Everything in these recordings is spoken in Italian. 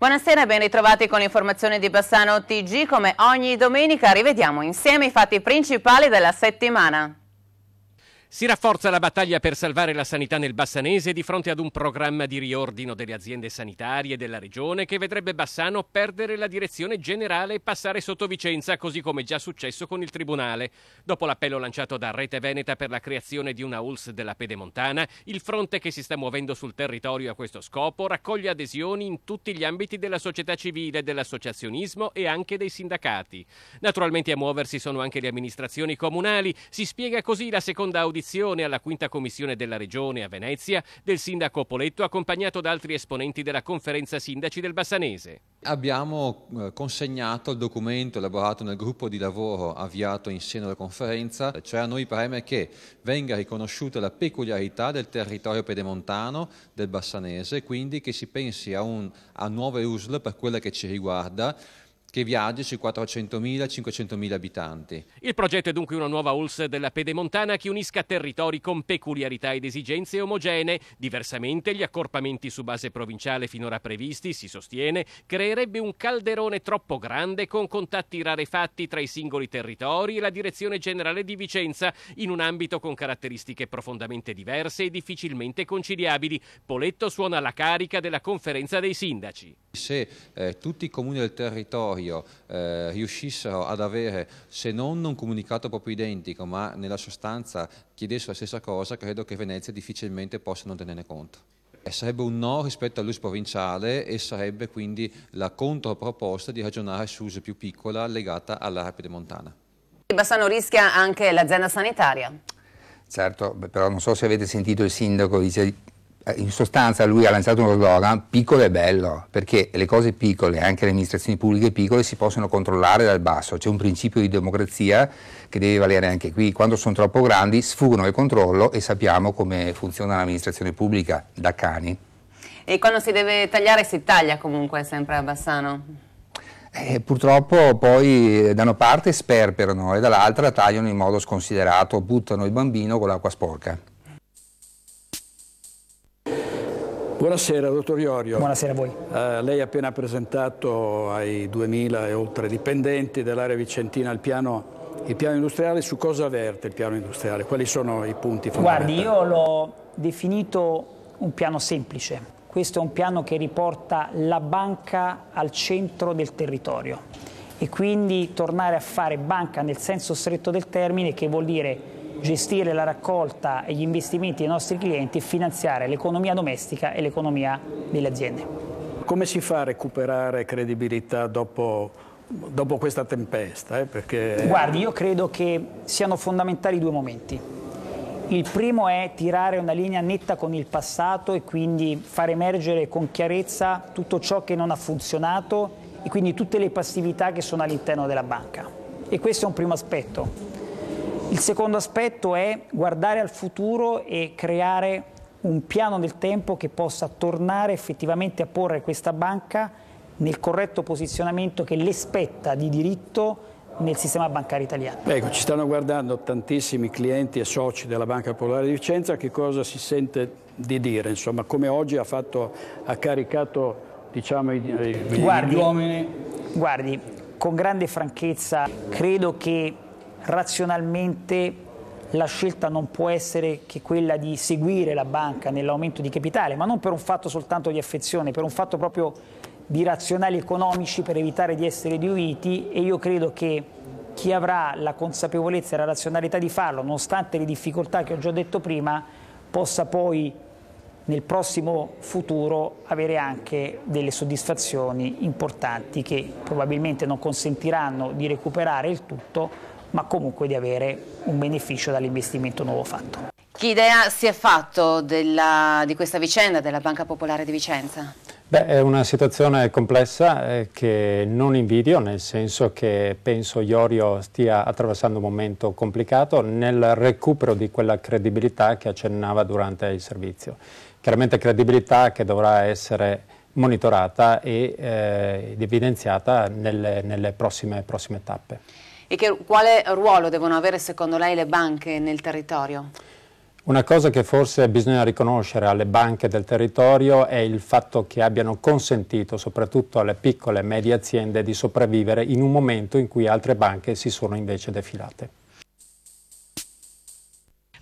Buonasera ben ritrovati con l'informazione di Bassano TG. Come ogni domenica rivediamo insieme i fatti principali della settimana. Si rafforza la battaglia per salvare la sanità nel Bassanese di fronte ad un programma di riordino delle aziende sanitarie della regione che vedrebbe Bassano perdere la direzione generale e passare sotto Vicenza, così come già successo con il Tribunale. Dopo l'appello lanciato da Rete Veneta per la creazione di una ULS della Pedemontana, il fronte che si sta muovendo sul territorio a questo scopo raccoglie adesioni in tutti gli ambiti della società civile, dell'associazionismo e anche dei sindacati. Naturalmente a muoversi sono anche le amministrazioni comunali. Si spiega così la seconda audizione audizione alla quinta commissione della Regione a Venezia del sindaco Poletto accompagnato da altri esponenti della conferenza sindaci del Bassanese. Abbiamo eh, consegnato il documento elaborato nel gruppo di lavoro avviato in seno alla conferenza, cioè a noi preme che venga riconosciuta la peculiarità del territorio pedemontano del Bassanese, quindi che si pensi a, un, a nuove USL per quella che ci riguarda, che viaggi sui 400.000-500.000 abitanti. Il progetto è dunque una nuova ULS della pedemontana che unisca territori con peculiarità ed esigenze omogenee. Diversamente, gli accorpamenti su base provinciale finora previsti, si sostiene, creerebbe un calderone troppo grande con contatti rarefatti tra i singoli territori e la direzione generale di Vicenza, in un ambito con caratteristiche profondamente diverse e difficilmente conciliabili. Poletto suona la carica della conferenza dei sindaci. Se eh, tutti i comuni del territorio territorio eh, riuscissero ad avere, se non un comunicato proprio identico, ma nella sostanza chiedessero la stessa cosa, credo che Venezia difficilmente possa non tenere conto sarebbe un no rispetto all'US provinciale e sarebbe quindi la controproposta di ragionare su US più piccola legata all'area pedemontana. Bassano rischia anche l'azienda sanitaria. Certo, però non so se avete sentito il sindaco, dice eh, in sostanza lui ha lanciato uno slogan piccolo è bello, perché le cose piccole, anche le amministrazioni pubbliche piccole, si possono controllare dal basso. C'è un principio di democrazia che deve valere anche qui. Quando sono troppo grandi sfuggono al controllo e sappiamo come funziona l'amministrazione pubblica da cani. E quando si deve tagliare si taglia comunque sempre a Bassano? Eh, purtroppo poi eh, da una parte sperperano e dall'altra tagliano in modo sconsiderato, buttano il bambino con l'acqua sporca. Buonasera, dottor Iorio. Buonasera a voi. Eh, lei ha appena presentato ai 2000 e oltre dipendenti dell'area vicentina il piano il piano industriale, su cosa verte il piano industriale? Quali sono i punti fondamentali? Guardi, io l'ho definito un piano semplice. Questo è un piano che riporta la banca al centro del territorio e quindi tornare a fare banca nel senso stretto del termine, che vuol dire gestire la raccolta e gli investimenti dei nostri clienti e finanziare l'economia domestica e l'economia delle aziende. Come si fa a recuperare credibilità dopo, dopo questa tempesta? Eh? Perché... Guardi, io credo che siano fondamentali due momenti. Il primo è tirare una linea netta con il passato e quindi far emergere con chiarezza tutto ciò che non ha funzionato e quindi tutte le passività che sono all'interno della banca. E questo è un primo aspetto. Il secondo aspetto è guardare al futuro e creare un piano del tempo che possa tornare effettivamente a porre questa banca nel corretto posizionamento che le spetta di diritto nel sistema bancario italiano. Ecco, ci stanno guardando tantissimi clienti e soci della Banca Popolare di Vicenza, che cosa si sente di dire, insomma, come oggi ha, fatto, ha caricato diciamo, i, i, guardi, gli uomini? Guardi, con grande franchezza, credo che razionalmente la scelta non può essere che quella di seguire la banca nell'aumento di capitale, ma non per un fatto soltanto di affezione, per un fatto proprio di razionali economici per evitare di essere diluiti e io credo che chi avrà la consapevolezza e la razionalità di farlo, nonostante le difficoltà che ho già detto prima, possa poi nel prossimo futuro avere anche delle soddisfazioni importanti che probabilmente non consentiranno di recuperare il tutto, ma comunque di avere un beneficio dall'investimento nuovo fatto. Che idea si è fatto della, di questa vicenda della Banca Popolare di Vicenza? Beh, è una situazione complessa eh, che non invidio, nel senso che penso Iorio stia attraversando un momento complicato nel recupero di quella credibilità che accennava durante il servizio. Chiaramente credibilità che dovrà essere monitorata e eh, evidenziata nelle, nelle prossime, prossime tappe. E che, quale ruolo devono avere secondo lei le banche nel territorio? Una cosa che forse bisogna riconoscere alle banche del territorio è il fatto che abbiano consentito soprattutto alle piccole e medie aziende di sopravvivere in un momento in cui altre banche si sono invece defilate.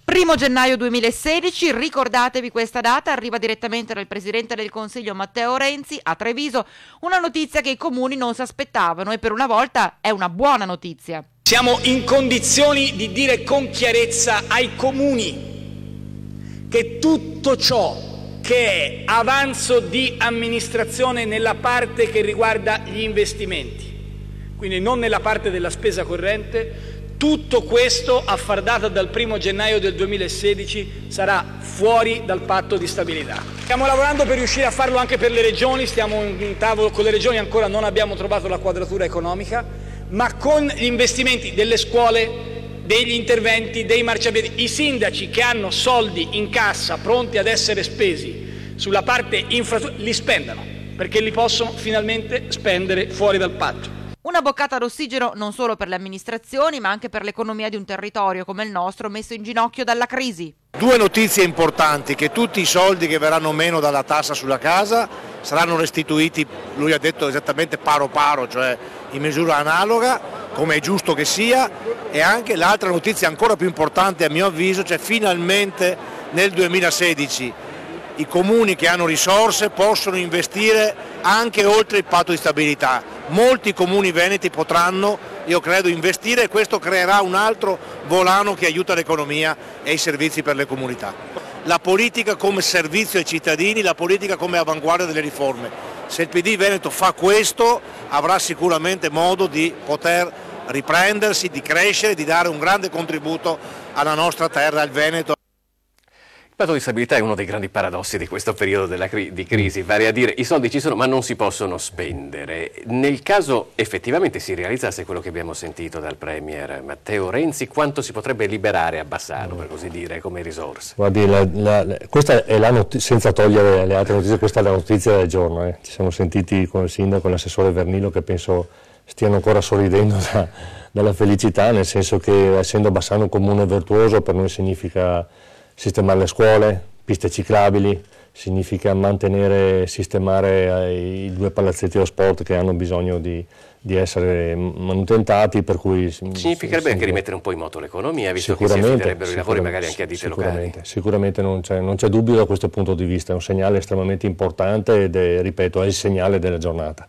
1 gennaio 2016, ricordatevi questa data, arriva direttamente dal Presidente del Consiglio Matteo Renzi a Treviso, una notizia che i comuni non si aspettavano e per una volta è una buona notizia. Siamo in condizioni di dire con chiarezza ai comuni che tutto ciò che è avanzo di amministrazione nella parte che riguarda gli investimenti, quindi non nella parte della spesa corrente, tutto questo, a far data dal 1 gennaio del 2016, sarà fuori dal patto di stabilità. Stiamo lavorando per riuscire a farlo anche per le regioni, stiamo in tavolo con le regioni, ancora non abbiamo trovato la quadratura economica, ma con gli investimenti delle scuole, degli interventi, dei marciapiedi, i sindaci che hanno soldi in cassa pronti ad essere spesi sulla parte infrastrutturale, li spendano, perché li possono finalmente spendere fuori dal patto. Una boccata d'ossigeno non solo per le amministrazioni, ma anche per l'economia di un territorio come il nostro messo in ginocchio dalla crisi. Due notizie importanti, che tutti i soldi che verranno meno dalla tassa sulla casa saranno restituiti, lui ha detto esattamente paro paro, cioè in misura analoga, come è giusto che sia, e anche l'altra notizia ancora più importante a mio avviso, cioè finalmente nel 2016 i comuni che hanno risorse possono investire anche oltre il patto di stabilità. Molti comuni veneti potranno, io credo, investire e questo creerà un altro volano che aiuta l'economia e i servizi per le comunità. La politica come servizio ai cittadini, la politica come avanguardia delle riforme. Se il PD Veneto fa questo avrà sicuramente modo di poter riprendersi, di crescere, di dare un grande contributo alla nostra terra, al Veneto. Il patto di stabilità è uno dei grandi paradossi di questo periodo cri di crisi, vale a dire i soldi ci sono ma non si possono spendere. Nel caso effettivamente si realizzasse quello che abbiamo sentito dal Premier Matteo Renzi, quanto si potrebbe liberare a Bassano, per così dire, come risorse? Guardi, la, la, questa è la notizia, senza togliere le altre notizie, questa è la notizia del giorno. Eh. Ci siamo sentiti con il sindaco e l'assessore Vernilo che penso stiano ancora sorridendo da, dalla felicità, nel senso che essendo Bassano un comune virtuoso per noi significa sistemare le scuole, piste ciclabili, significa mantenere, sistemare eh, i due palazzetti dello sport che hanno bisogno di, di essere mm, manutentati, per cui... Significherebbe anche rimettere un po' in moto l'economia, visto che si affiderebbero i lavori magari anche a ditte sicuramente, locali. Sicuramente non c'è, non c'è dubbio da questo punto di vista, è un segnale estremamente importante ed è, ripeto, è il segnale della giornata.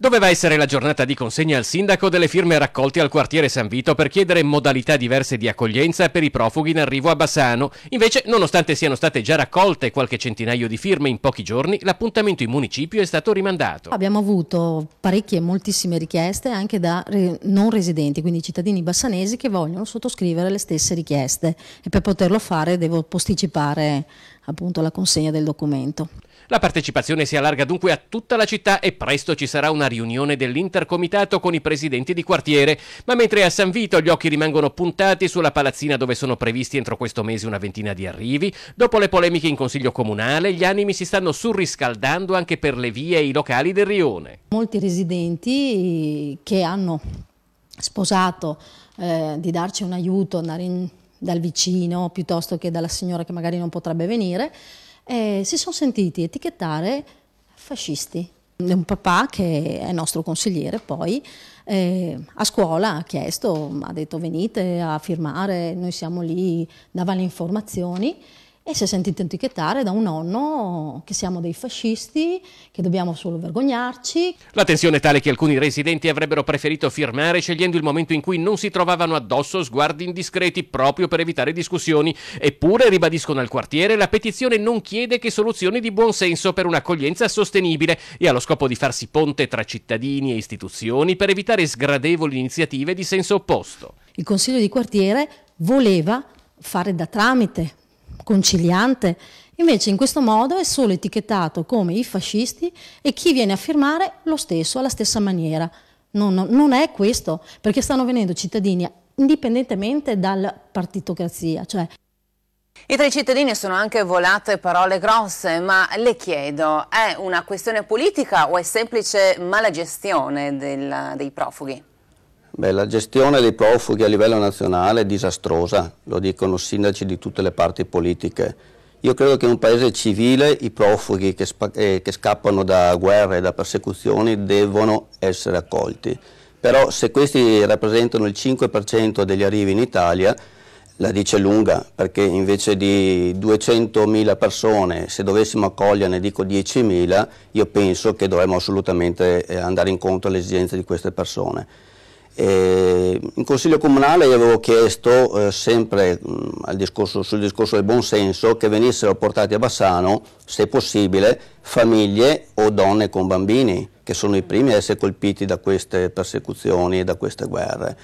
Doveva essere la giornata di consegna al sindaco delle firme raccolte al quartiere San Vito per chiedere modalità diverse di accoglienza per i profughi in arrivo a Bassano. Invece, nonostante siano state già raccolte qualche centinaio di firme in pochi giorni, l'appuntamento in municipio è stato rimandato. Abbiamo avuto parecchie, e moltissime richieste anche da non residenti, quindi cittadini bassanesi che vogliono sottoscrivere le stesse richieste e per poterlo fare devo posticipare appunto la consegna del documento. La partecipazione si allarga dunque a tutta la città e presto ci sarà una riunione dell'intercomitato con i presidenti di quartiere, ma mentre a San Vito gli occhi rimangono puntati sulla palazzina dove sono previsti entro questo mese una ventina di arrivi, dopo le polemiche in consiglio comunale gli animi si stanno surriscaldando anche per le vie e i locali del rione. Molti residenti eh, che hanno sposato eh, di darci un aiuto, andare in, dal vicino piuttosto che dalla signora che magari non potrebbe venire, eh, si sono sentiti etichettare fascisti. Un papà che è nostro consigliere poi eh, a scuola ha chiesto, ha detto venite a firmare, noi siamo lì, dava le informazioni e si è sentito etichettare da un nonno che siamo dei fascisti, che dobbiamo solo vergognarci. La tensione è tale che alcuni residenti avrebbero preferito firmare scegliendo il momento in cui non si trovavano addosso sguardi indiscreti proprio per evitare discussioni, eppure ribadiscono al quartiere la petizione non chiede che soluzioni di buonsenso per un'accoglienza sostenibile e allo scopo di farsi ponte tra cittadini e istituzioni per evitare sgradevoli iniziative di senso opposto. Il consiglio di quartiere voleva fare da tramite conciliante, invece in questo modo è solo etichettato come i fascisti e chi viene a firmare lo stesso, alla stessa maniera. Non, non è questo, perché stanno venendo cittadini indipendentemente dalla partitocrazia. Cioè. E tra i cittadini sono anche volate parole grosse, ma le chiedo, è una questione politica o è semplice mala gestione del, dei profughi? Beh, la gestione dei profughi a livello nazionale è disastrosa, lo dicono sindaci di tutte le parti politiche. Io credo che in un paese civile i profughi che, eh, che scappano da guerre e da persecuzioni devono essere accolti. Però se questi rappresentano il 5% degli arrivi in Italia, la dice lunga, perché invece di 200.000 persone, se dovessimo accoglierne, dico 10.000, io penso che dovremmo assolutamente eh, andare incontro alle esigenze di queste persone. Eh, in Consiglio Comunale io avevo chiesto eh, sempre mh, mm, discorso, sul discorso del buonsenso che venissero portati a Bassano, se possibile, famiglie o donne con bambini, che sono i primi a essere colpiti da queste persecuzioni e da queste guerre.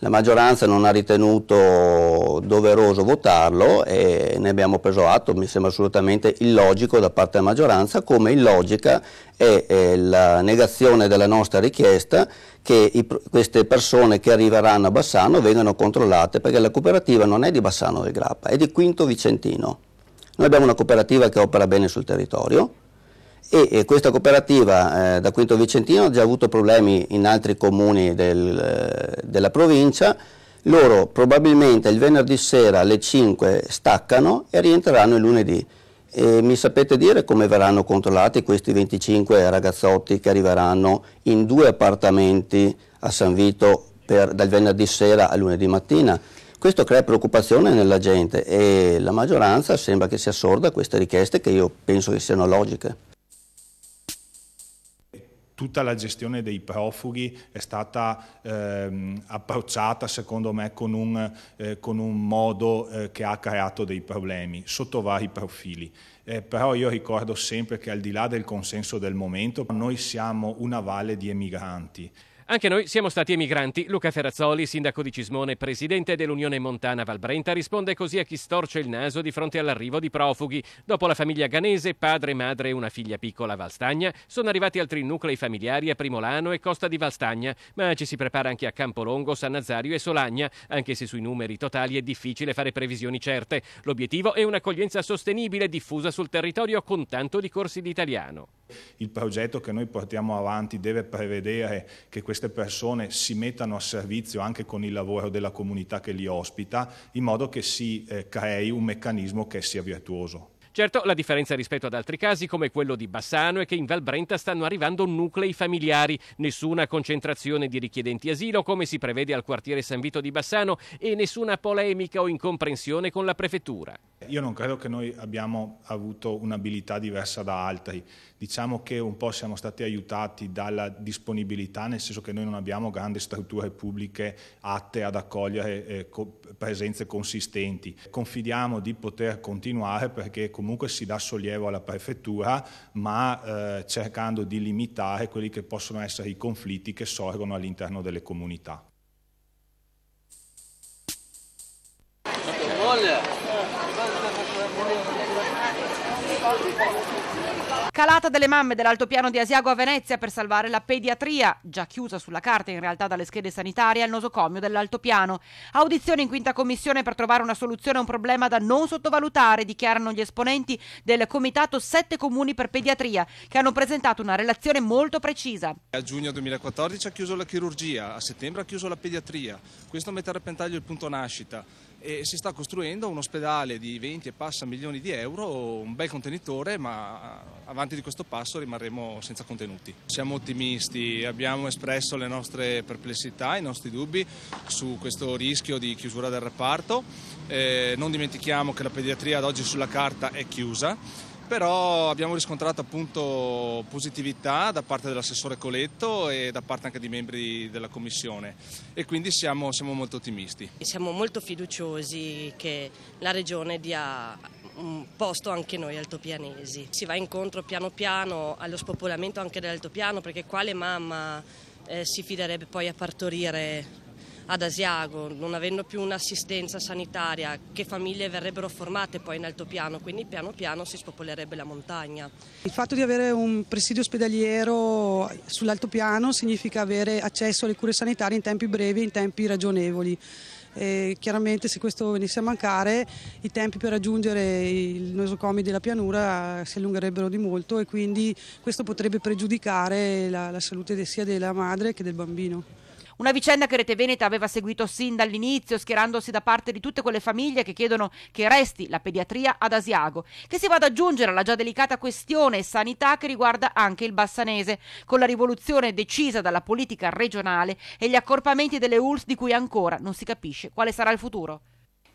La maggioranza non ha ritenuto doveroso votarlo e ne abbiamo preso atto, mi sembra assolutamente illogico da parte della maggioranza, come illogica è la negazione della nostra richiesta che i, queste persone che arriveranno a Bassano vengano controllate perché la cooperativa non è di Bassano del Grappa, è di Quinto Vicentino. Noi abbiamo una cooperativa che opera bene sul territorio, e, e questa cooperativa eh, da Quinto Vicentino ha già avuto problemi in altri comuni del, eh, della provincia, loro probabilmente il venerdì sera alle 5 staccano e rientreranno il lunedì. E mi sapete dire come verranno controllati questi 25 ragazzotti che arriveranno in due appartamenti a San Vito per, dal venerdì sera al lunedì mattina? Questo crea preoccupazione nella gente e la maggioranza sembra che sia sorda a queste richieste che io penso che siano logiche tutta la gestione dei profughi è stata ehm, approcciata secondo me con un, eh, con un modo eh, che ha creato dei problemi sotto vari profili. Eh, però io ricordo sempre che al di là del consenso del momento noi siamo una valle di emigranti anche noi siamo stati emigranti. Luca Ferrazzoli, sindaco di Cismone, presidente dell'Unione Montana Val Brenta, risponde così a chi storce il naso di fronte all'arrivo di profughi. Dopo la famiglia ganese, padre, madre e una figlia piccola a Valstagna, sono arrivati altri nuclei familiari a Primolano e Costa di Valstagna, ma ci si prepara anche a Campolongo, San Nazario e Solagna, anche se sui numeri totali è difficile fare previsioni certe. L'obiettivo è un'accoglienza sostenibile diffusa sul territorio con tanto di corsi di italiano. Il progetto che noi portiamo avanti deve prevedere che queste persone si mettano a servizio anche con il lavoro della comunità che li ospita, in modo che si eh, crei un meccanismo che sia virtuoso. Certo, la differenza rispetto ad altri casi come quello di Bassano è che in Val Brenta stanno arrivando nuclei familiari, nessuna concentrazione di richiedenti asilo come si prevede al quartiere San Vito di Bassano e nessuna polemica o incomprensione con la prefettura. Io non credo che noi abbiamo avuto un'abilità diversa da altri. Diciamo che un po' siamo stati aiutati dalla disponibilità, nel senso che noi non abbiamo grandi strutture pubbliche atte ad accogliere eh, co presenze consistenti. Confidiamo di poter continuare perché comunque si dà sollievo alla prefettura, ma eh, cercando di limitare quelli che possono essere i conflitti che sorgono all'interno delle comunità. Calata delle mamme dell'altopiano di Asiago a Venezia per salvare la pediatria, già chiusa sulla carta in realtà dalle schede sanitarie, al nosocomio dell'altopiano. Audizione in quinta commissione per trovare una soluzione a un problema da non sottovalutare, dichiarano gli esponenti del Comitato Sette Comuni per Pediatria, che hanno presentato una relazione molto precisa. A giugno 2014 ha chiuso la chirurgia, a settembre ha chiuso la pediatria. Questo mette a repentaglio il punto nascita e si sta costruendo un ospedale di 20 e passa milioni di euro, un bel contenitore, ma avanti di questo passo rimarremo senza contenuti. Siamo ottimisti, abbiamo espresso le nostre perplessità, i nostri dubbi su questo rischio di chiusura del reparto. Eh, non dimentichiamo che la pediatria ad oggi sulla carta è chiusa però abbiamo riscontrato appunto positività da parte dell'assessore Coletto e da parte anche di membri della Commissione e quindi siamo, siamo molto ottimisti. Siamo molto fiduciosi che la Regione dia un posto anche noi altopianesi. Si va incontro piano piano allo spopolamento anche dell'altopiano perché quale mamma eh, si fiderebbe poi a partorire ad Asiago, non avendo più un'assistenza sanitaria, che famiglie verrebbero formate poi in altopiano, quindi piano piano si spopolerebbe la montagna. Il fatto di avere un presidio ospedaliero sull'altopiano significa avere accesso alle cure sanitarie in tempi brevi e in tempi ragionevoli. E chiaramente se questo venisse a mancare i tempi per raggiungere i nosocomi della pianura si allungherebbero di molto e quindi questo potrebbe pregiudicare la, la salute sia della madre che del bambino. Una vicenda che Rete Veneta aveva seguito sin dall'inizio, schierandosi da parte di tutte quelle famiglie che chiedono che resti la pediatria ad Asiago, che si va ad aggiungere alla già delicata questione sanità che riguarda anche il Bassanese, con la rivoluzione decisa dalla politica regionale e gli accorpamenti delle ULS di cui ancora non si capisce quale sarà il futuro.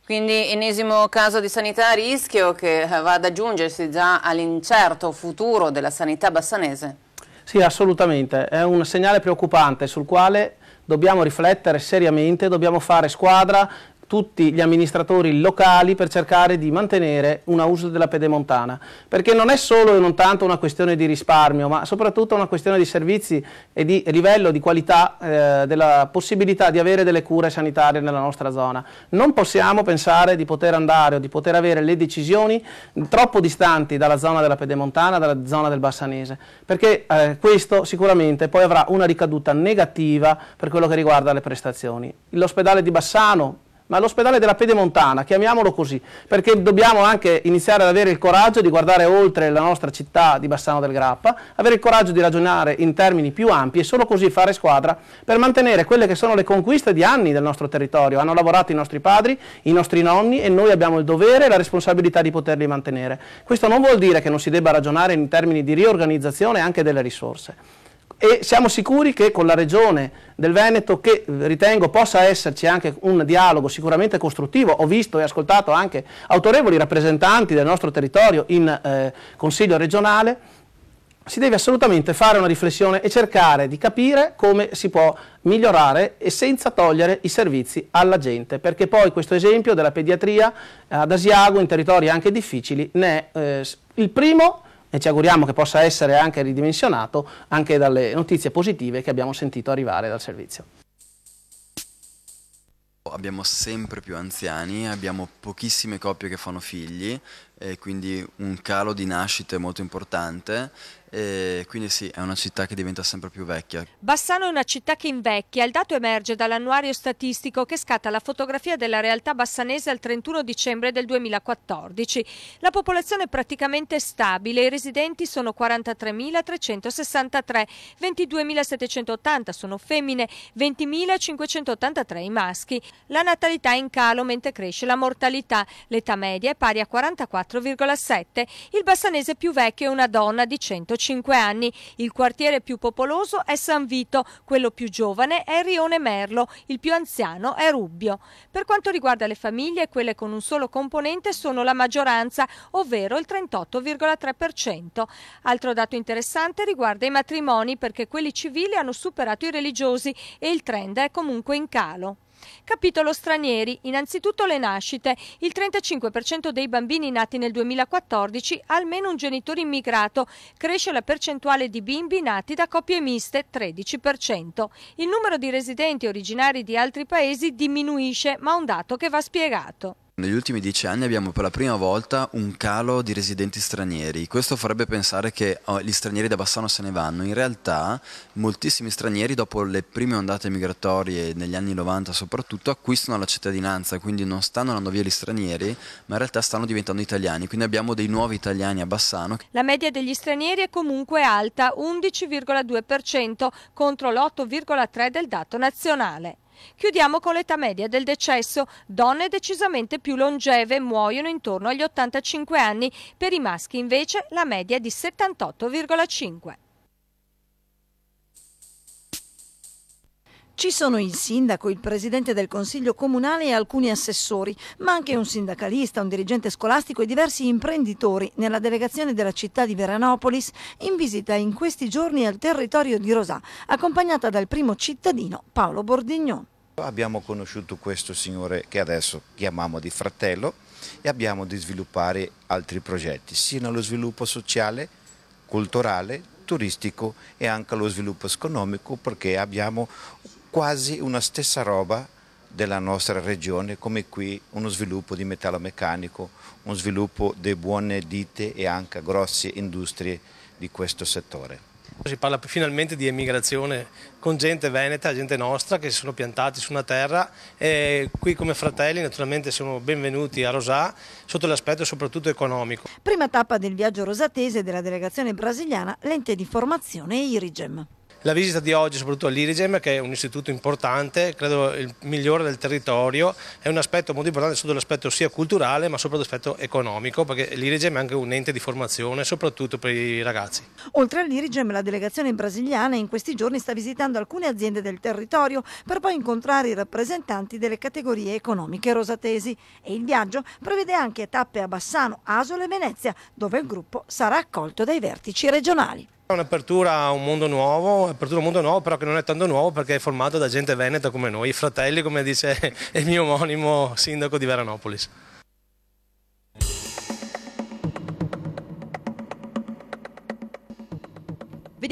Quindi ennesimo caso di sanità a rischio che va ad aggiungersi già all'incerto futuro della sanità bassanese? Sì, assolutamente. È un segnale preoccupante sul quale dobbiamo riflettere seriamente, dobbiamo fare squadra, tutti gli amministratori locali per cercare di mantenere un uso della pedemontana, perché non è solo e non tanto una questione di risparmio, ma soprattutto una questione di servizi e di livello di qualità eh, della possibilità di avere delle cure sanitarie nella nostra zona. Non possiamo pensare di poter andare o di poter avere le decisioni troppo distanti dalla zona della pedemontana, dalla zona del bassanese, perché eh, questo sicuramente poi avrà una ricaduta negativa per quello che riguarda le prestazioni. L'ospedale di Bassano ma l'ospedale della Pedemontana, chiamiamolo così, perché dobbiamo anche iniziare ad avere il coraggio di guardare oltre la nostra città di Bassano del Grappa, avere il coraggio di ragionare in termini più ampi e solo così fare squadra per mantenere quelle che sono le conquiste di anni del nostro territorio. Hanno lavorato i nostri padri, i nostri nonni e noi abbiamo il dovere e la responsabilità di poterli mantenere. Questo non vuol dire che non si debba ragionare in termini di riorganizzazione anche delle risorse e siamo sicuri che con la Regione del Veneto, che eh, ritengo possa esserci anche un dialogo sicuramente costruttivo, ho visto e ascoltato anche autorevoli rappresentanti del nostro territorio in eh, Consiglio regionale, si deve assolutamente fare una riflessione e cercare di capire come si può migliorare e senza togliere i servizi alla gente, perché poi questo esempio della pediatria ad Asiago in territori anche difficili ne è eh, il primo e ci auguriamo che possa essere anche ridimensionato anche dalle notizie positive che abbiamo sentito arrivare dal servizio. Abbiamo sempre più anziani, abbiamo pochissime coppie che fanno figli, quindi un calo di nascite molto importante e quindi sì, è una città che diventa sempre più vecchia. Bassano è una città che invecchia, il dato emerge dall'annuario statistico che scatta la fotografia della realtà bassanese al 31 dicembre del 2014. La popolazione è praticamente stabile, i residenti sono 43.363, 22.780 sono femmine, 20.583 i maschi. La natalità è in calo mentre cresce la mortalità, l'età media è pari a 44,7, il bassanese più vecchio è una donna di 150. 105 anni. Il quartiere più popoloso è San Vito, quello più giovane è Rione Merlo, il più anziano è Rubbio. Per quanto riguarda le famiglie, quelle con un solo componente sono la maggioranza, ovvero il 38,3%. Altro dato interessante riguarda i matrimoni perché quelli civili hanno superato i religiosi e il trend è comunque in calo. Capitolo stranieri. Innanzitutto le nascite. Il 35% dei bambini nati nel 2014 ha almeno un genitore immigrato. Cresce la percentuale di bimbi nati da coppie miste, 13%. Il numero di residenti originari di altri paesi diminuisce, ma è un dato che va spiegato. Negli ultimi dieci anni abbiamo per la prima volta un calo di residenti stranieri. Questo farebbe pensare che oh, gli stranieri da Bassano se ne vanno. In realtà moltissimi stranieri dopo le prime ondate migratorie negli anni 90 soprattutto acquistano la cittadinanza, quindi non stanno andando via gli stranieri, ma in realtà stanno diventando italiani. Quindi abbiamo dei nuovi italiani a Bassano. La media degli stranieri è comunque alta, 11,2% contro l'8,3% del dato nazionale. Chiudiamo con l'età media del decesso. Donne decisamente più longeve muoiono intorno agli 85 anni, per i maschi invece la media è di 78,5. Ci sono il sindaco, il presidente del consiglio comunale e alcuni assessori, ma anche un sindacalista, un dirigente scolastico e diversi imprenditori nella delegazione della città di Veranopolis in visita in questi giorni al territorio di Rosà, accompagnata dal primo cittadino Paolo Bordignon. Abbiamo conosciuto questo signore che adesso chiamiamo di fratello e abbiamo di sviluppare altri progetti, sia nello sviluppo sociale, culturale, turistico e anche allo sviluppo economico perché abbiamo quasi una stessa roba della nostra regione, come qui uno sviluppo di metallo meccanico, uno sviluppo di buone ditte e anche grosse industrie di questo settore. Si parla finalmente di emigrazione con gente veneta, gente nostra che si sono piantati su una terra e qui come fratelli naturalmente siamo benvenuti a Rosà sotto l'aspetto soprattutto economico. Prima tappa del viaggio rosatese della delegazione brasiliana, l'ente di formazione IRIGEM. La visita di oggi soprattutto all'Irigem che è un istituto importante, credo il migliore del territorio, è un aspetto molto importante sotto l'aspetto sia culturale ma soprattutto l'aspetto economico perché l'Irigem è anche un ente di formazione soprattutto per i ragazzi. Oltre all'Irigem la delegazione brasiliana in questi giorni sta visitando alcune aziende del territorio per poi incontrare i rappresentanti delle categorie economiche rosatesi e il viaggio prevede anche tappe a Bassano, Asole e Venezia dove il gruppo sarà accolto dai vertici regionali. È un'apertura a un mondo nuovo, a un mondo nuovo però che non è tanto nuovo perché è formato da gente veneta come noi, fratelli come dice il mio omonimo sindaco di Veranopolis.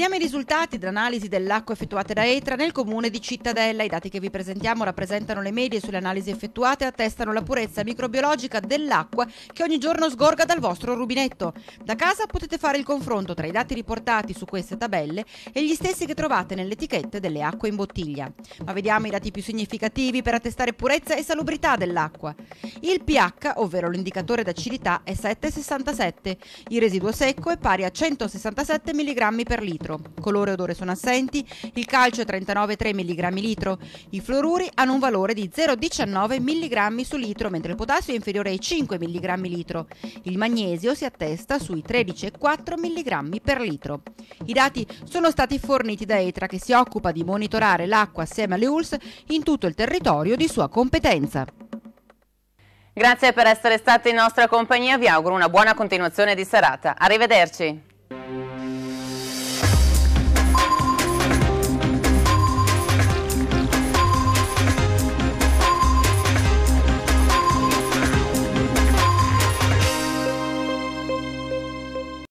Vediamo i risultati dell'analisi dell'acqua effettuata da ETRA nel comune di Cittadella. I dati che vi presentiamo rappresentano le medie sulle analisi effettuate e attestano la purezza microbiologica dell'acqua che ogni giorno sgorga dal vostro rubinetto. Da casa potete fare il confronto tra i dati riportati su queste tabelle e gli stessi che trovate nelle etichette delle acque in bottiglia. Ma vediamo i dati più significativi per attestare purezza e salubrità dell'acqua. Il pH, ovvero l'indicatore d'acidità, è 7,67. Il residuo secco è pari a 167 mg per litro litro. Colore e odore sono assenti, il calcio è 39,3 mg litro, i fluoruri hanno un valore di 0,19 mg su litro, mentre il potassio è inferiore ai 5 mg litro. Il magnesio si attesta sui 13,4 mg per litro. I dati sono stati forniti da ETRA che si occupa di monitorare l'acqua assieme alle ULS in tutto il territorio di sua competenza. Grazie per essere stati in nostra compagnia, vi auguro una buona continuazione di serata. Arrivederci.